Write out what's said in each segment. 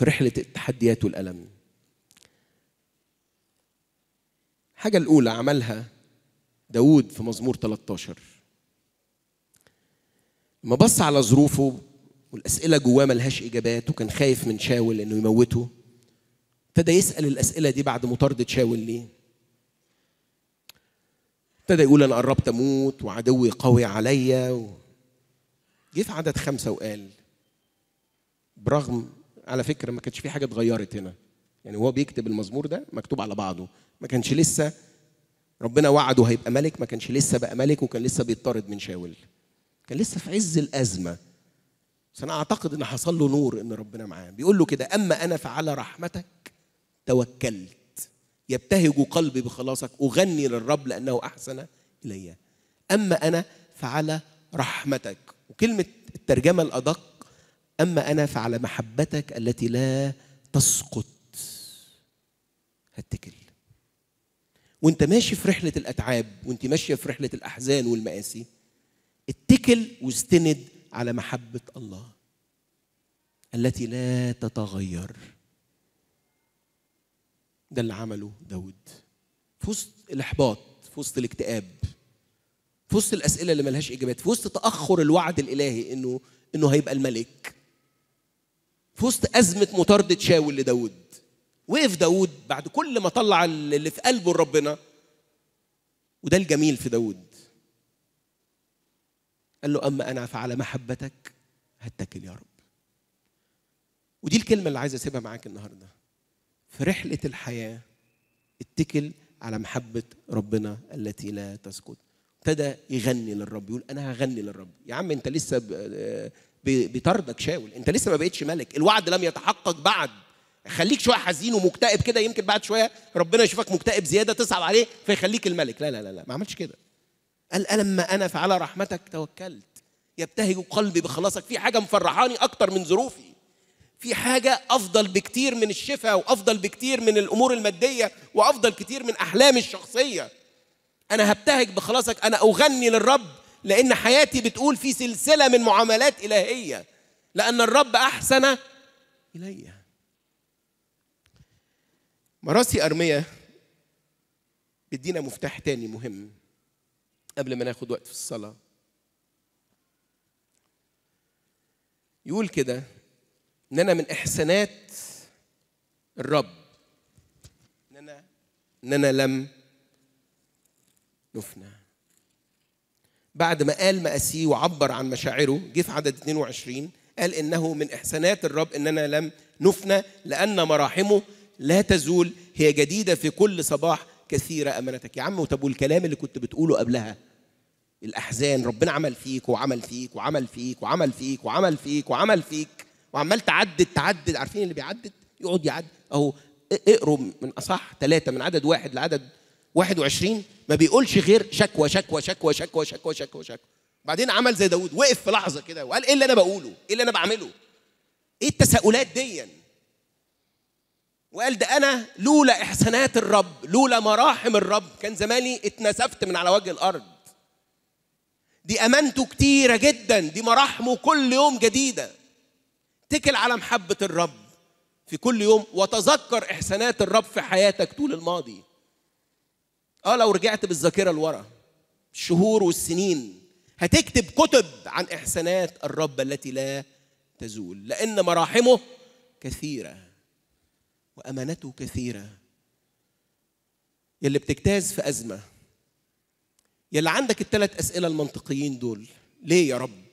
في رحلة التحديات والألم الحاجة الأولى عملها داود في مزمور 13 لما بص على ظروفه والأسئلة جواه ملهاش إجابات وكان خايف من شاول إنه يموته ابتدى يسأل الأسئلة دي بعد مطاردة شاول ليه ابتدى يقول أنا قربت أموت وعدوي قوي عليا و... جه في عدد خمسة وقال برغم على فكره ما كانش في حاجه اتغيرت هنا يعني هو بيكتب المزمور ده مكتوب على بعضه ما كانش لسه ربنا وعده هيبقى ملك ما كانش لسه بقى ملك وكان لسه بيطرد من شاول كان لسه في عز الازمه بس انا اعتقد ان حصل له نور ان ربنا معاه بيقول له كده اما انا فعلى رحمتك توكلت يبتهج قلبي بخلاصك اغني للرب لانه احسن الي اما انا فعلى رحمتك وكلمه الترجمه الادق أما أنا فعلى محبتك التي لا تسقط هتكل وانت ماشي في رحلة الأتعاب وانت ماشية في رحلة الأحزان والمآسي اتكل واستند على محبة الله التي لا تتغير ده اللي عمله داود في وسط الإحباط في وسط الاكتئاب في وسط الأسئلة اللي ملهاش إجابات في وسط تأخر الوعد الإلهي إنه إنه هيبقى الملك في وسط أزمة مطاردة شاول لداود وقف داود بعد كل ما طلع اللي في قلبه لربنا وده الجميل في داود قال له أما أنا فعلى محبتك هتكل يا رب ودي الكلمة اللي عايز أسيبها معاك النهاردة في رحلة الحياة اتكل على محبة ربنا التي لا تسكت ابتدى يغني للرب يقول انا هغني للرب يا عم انت لسه بطردك شاول انت لسه ما بقتش ملك الوعد لم يتحقق بعد خليك شويه حزين ومكتئب كده يمكن بعد شويه ربنا يشوفك مكتئب زياده تصعب عليه فيخليك الملك لا لا لا, لا ما عملش كده قال الم أنا فعلى رحمتك توكلت يبتهج قلبي بخلاصك في حاجة مفرحاني أكتر من ظروفي في حاجة أفضل بكتير من الشفاء وأفضل بكتير من الأمور المادية وأفضل كتير من أحلامي الشخصية انا هبتهج بخلاصك انا اغني للرب لان حياتي بتقول في سلسله من معاملات الهيه لان الرب احسن الي مراسي ارميه بيدينا مفتاح تاني مهم قبل ما ناخد وقت في الصلاه يقول كده ان انا من احسانات الرب ان انا ان انا لم يفنى بعد ما قال مقاسيه وعبر عن مشاعره جه في عدد 22 قال انه من احسانات الرب اننا لم نفنى لان مراحمه لا تزول هي جديده في كل صباح كثيره امانتك يا عم طب والكلام اللي كنت بتقوله قبلها الاحزان ربنا عمل فيك وعمل فيك وعمل فيك وعمل فيك وعمل فيك وعمل فيك وعمال تعدد تعدد عارفين اللي بيعدد يقعد يعدد اهو اقروا من اصح ثلاثه من عدد واحد لعدد 21 ما بيقولش غير شكوى شكوى شكوى شكوى شكوى شكوى شكوى بعدين عمل زي داود وقف في لحظه كده وقال ايه اللي انا بقوله ايه اللي انا بعمله ايه التساؤلات ديا وقال ده انا لولا احسانات الرب لولا مراحم الرب كان زماني اتنسفت من على وجه الارض دي امانته كتيره جدا دي مراحمه كل يوم جديده اتكل على محبه الرب في كل يوم وتذكر احسانات الرب في حياتك طول الماضي اه لو رجعت بالذاكره لورا الشهور والسنين هتكتب كتب عن احسانات الرب التي لا تزول لان مراحمه كثيره وامانته كثيره يلي بتجتاز في ازمه يلي عندك الثلاث اسئله المنطقيين دول ليه يا رب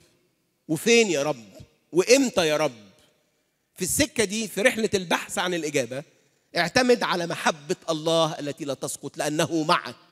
وفين يا رب وامتى يا رب في السكه دي في رحله البحث عن الاجابه اعتمد على محبة الله التي لا تسقط لأنه معك